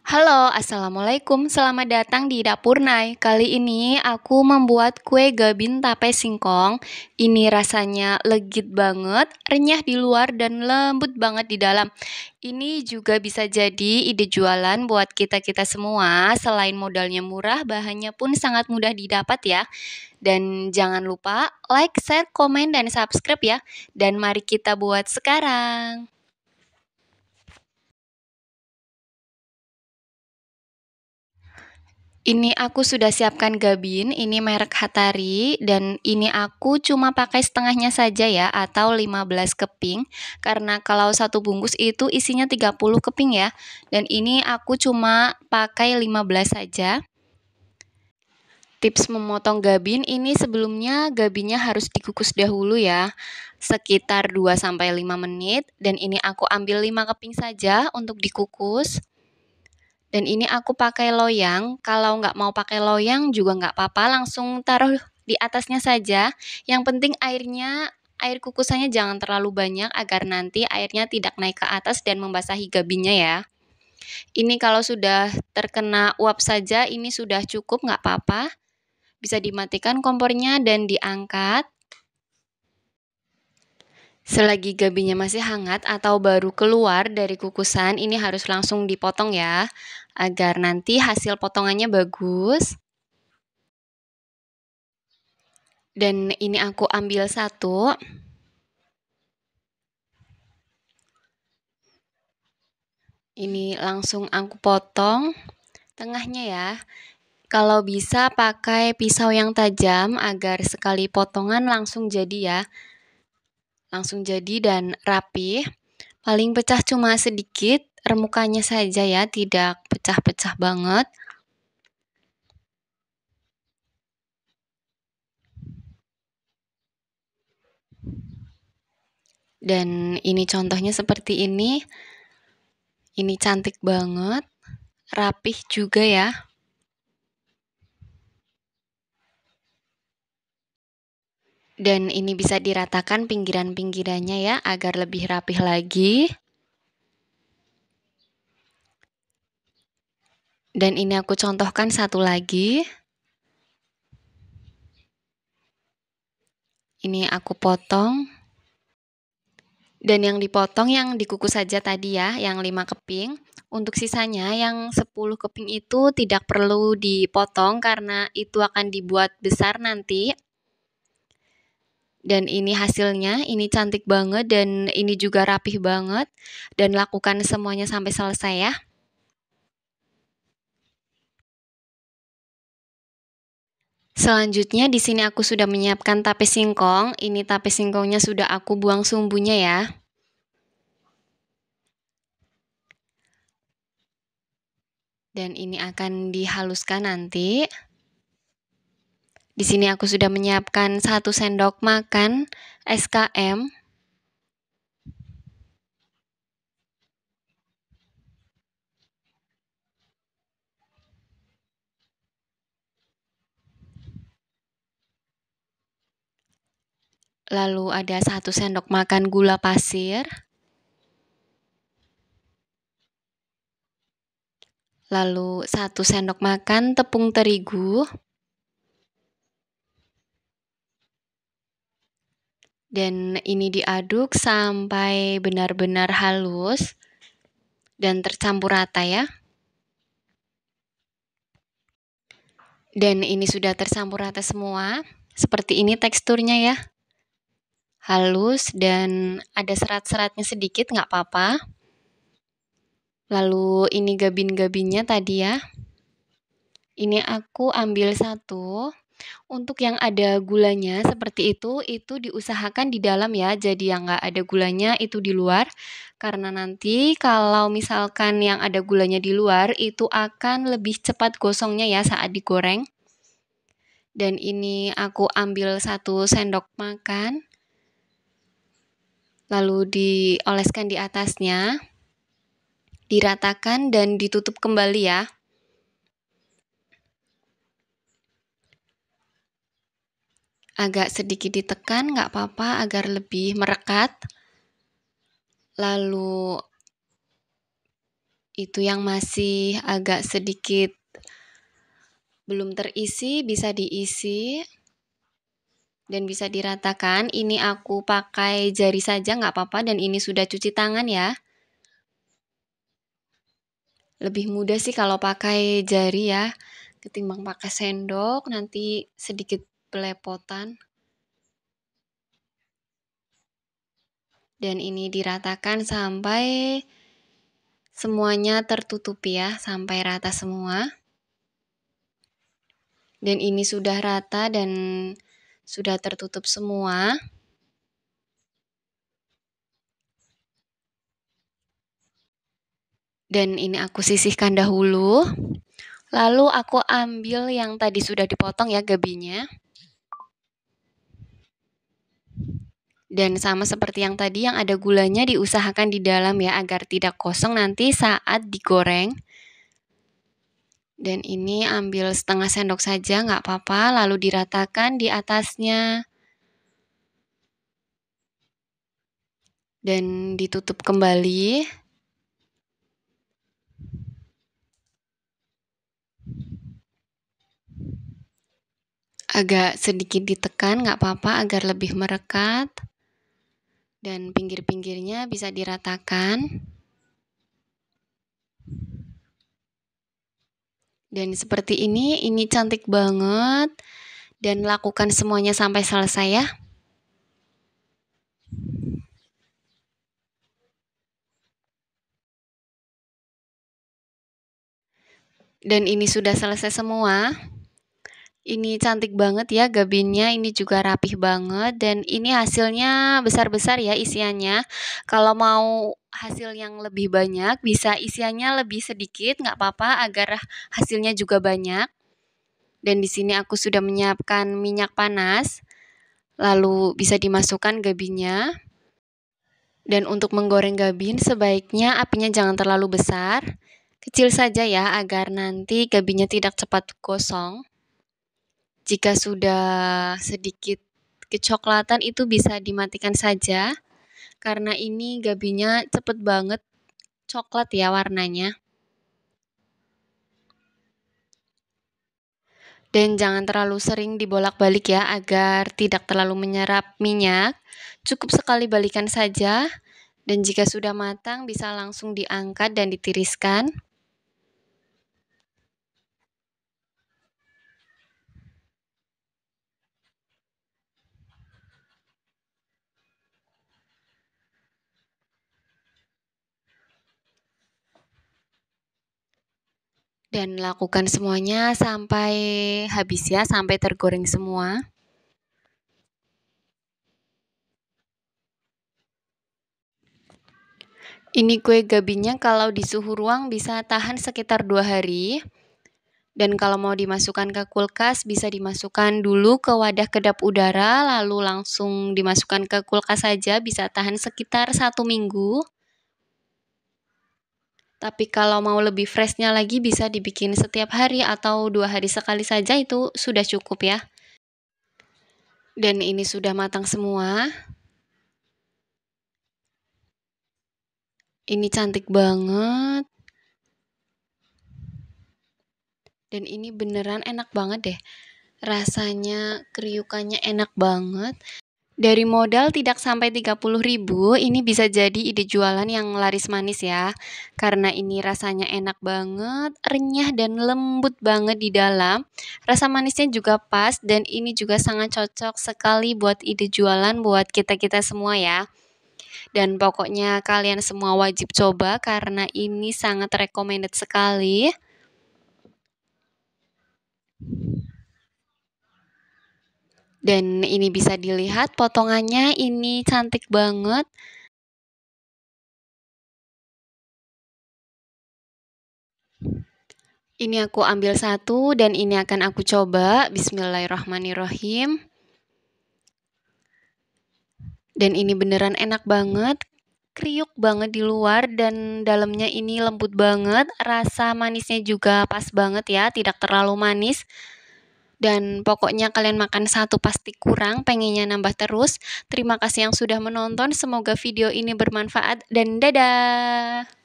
Halo, Assalamualaikum. Selamat datang di Dapur Nai. Kali ini aku membuat kue gabin tape singkong. Ini rasanya legit banget, renyah di luar dan lembut banget di dalam. Ini juga bisa jadi ide jualan buat kita-kita semua. Selain modalnya murah, bahannya pun sangat mudah didapat ya. Dan jangan lupa like, share, komen, dan subscribe ya. Dan mari kita buat sekarang. Ini aku sudah siapkan gabin, ini merek Hatari, dan ini aku cuma pakai setengahnya saja ya, atau 15 keping, karena kalau satu bungkus itu isinya 30 keping ya, dan ini aku cuma pakai 15 saja. Tips memotong gabin ini sebelumnya gabinnya harus dikukus dahulu ya, sekitar 2-5 menit, dan ini aku ambil 5 keping saja untuk dikukus. Dan ini aku pakai loyang. Kalau nggak mau pakai loyang juga nggak apa-apa, langsung taruh di atasnya saja. Yang penting airnya air kukusannya jangan terlalu banyak agar nanti airnya tidak naik ke atas dan membasahi gabinya ya. Ini kalau sudah terkena uap saja ini sudah cukup nggak apa-apa. Bisa dimatikan kompornya dan diangkat. Selagi gabinya masih hangat atau baru keluar dari kukusan, ini harus langsung dipotong ya, agar nanti hasil potongannya bagus. Dan ini aku ambil satu. Ini langsung aku potong tengahnya ya. Kalau bisa pakai pisau yang tajam agar sekali potongan langsung jadi ya langsung jadi dan rapi. Paling pecah cuma sedikit, remukannya saja ya, tidak pecah-pecah banget. Dan ini contohnya seperti ini. Ini cantik banget, rapih juga ya. Dan ini bisa diratakan pinggiran-pinggirannya ya agar lebih rapih lagi. Dan ini aku contohkan satu lagi. Ini aku potong. Dan yang dipotong yang dikukus saja tadi ya, yang 5 keping. Untuk sisanya yang 10 keping itu tidak perlu dipotong karena itu akan dibuat besar nanti. Dan ini hasilnya, ini cantik banget dan ini juga rapih banget. Dan lakukan semuanya sampai selesai ya. Selanjutnya di sini aku sudah menyiapkan tape singkong. Ini tape singkongnya sudah aku buang sumbunya ya. Dan ini akan dihaluskan nanti. Di sini aku sudah menyiapkan satu sendok makan SKM. Lalu ada satu sendok makan gula pasir. Lalu satu sendok makan tepung terigu. dan ini diaduk sampai benar-benar halus dan tercampur rata ya. Dan ini sudah tercampur rata semua. Seperti ini teksturnya ya. Halus dan ada serat-seratnya sedikit nggak apa-apa. Lalu ini gabin-gabinnya tadi ya. Ini aku ambil satu. Untuk yang ada gulanya seperti itu, itu diusahakan di dalam ya. Jadi yang nggak ada gulanya itu di luar. Karena nanti kalau misalkan yang ada gulanya di luar, itu akan lebih cepat gosongnya ya saat digoreng. Dan ini aku ambil satu sendok makan. Lalu dioleskan di atasnya. Diratakan dan ditutup kembali ya. agak sedikit ditekan nggak apa-apa agar lebih merekat. Lalu itu yang masih agak sedikit belum terisi bisa diisi dan bisa diratakan. Ini aku pakai jari saja nggak apa-apa dan ini sudah cuci tangan ya. Lebih mudah sih kalau pakai jari ya ketimbang pakai sendok nanti sedikit belepotan. Dan ini diratakan sampai semuanya tertutup ya, sampai rata semua. Dan ini sudah rata dan sudah tertutup semua. Dan ini aku sisihkan dahulu. Lalu aku ambil yang tadi sudah dipotong ya gabinya. Dan sama seperti yang tadi yang ada gulanya diusahakan di dalam ya agar tidak kosong nanti saat digoreng. Dan ini ambil setengah sendok saja nggak apa-apa lalu diratakan di atasnya. Dan ditutup kembali agak sedikit ditekan nggak apa-apa agar lebih merekat dan pinggir-pinggirnya bisa diratakan dan seperti ini ini cantik banget dan lakukan semuanya sampai selesai ya dan ini sudah selesai semua ini cantik banget ya gabinnya, ini juga rapih banget dan ini hasilnya besar-besar ya isiannya. Kalau mau hasil yang lebih banyak bisa isiannya lebih sedikit nggak apa-apa agar hasilnya juga banyak. Dan di sini aku sudah menyiapkan minyak panas, lalu bisa dimasukkan gabinnya Dan untuk menggoreng gabin sebaiknya apinya jangan terlalu besar, kecil saja ya agar nanti gabinnya tidak cepat gosong. Jika sudah sedikit kecoklatan itu bisa dimatikan saja karena ini gabinya cepet banget coklat ya warnanya. Dan jangan terlalu sering dibolak-balik ya agar tidak terlalu menyerap minyak. Cukup sekali balikan saja dan jika sudah matang bisa langsung diangkat dan ditiriskan. dan lakukan semuanya sampai habis ya, sampai tergoreng semua. Ini kue gabinya kalau di suhu ruang bisa tahan sekitar dua hari. Dan kalau mau dimasukkan ke kulkas bisa dimasukkan dulu ke wadah kedap udara lalu langsung dimasukkan ke kulkas saja bisa tahan sekitar satu minggu. Tapi kalau mau lebih freshnya lagi bisa dibikin setiap hari atau dua hari sekali saja itu sudah cukup ya. Dan ini sudah matang semua. Ini cantik banget. Dan ini beneran enak banget deh. Rasanya kriukannya enak banget. Dari modal tidak sampai 30 ribu, ini bisa jadi ide jualan yang laris manis ya. Karena ini rasanya enak banget, renyah dan lembut banget di dalam. Rasa manisnya juga pas dan ini juga sangat cocok sekali buat ide jualan buat kita-kita semua ya. Dan pokoknya kalian semua wajib coba karena ini sangat recommended sekali. Dan ini bisa dilihat potongannya ini cantik banget. Ini aku ambil satu dan ini akan aku coba. Bismillahirrahmanirrahim. Dan ini beneran enak banget, kriuk banget di luar dan dalamnya ini lembut banget. Rasa manisnya juga pas banget ya, tidak terlalu manis dan pokoknya kalian makan satu pasti kurang, pengennya nambah terus. Terima kasih yang sudah menonton, semoga video ini bermanfaat dan dadah.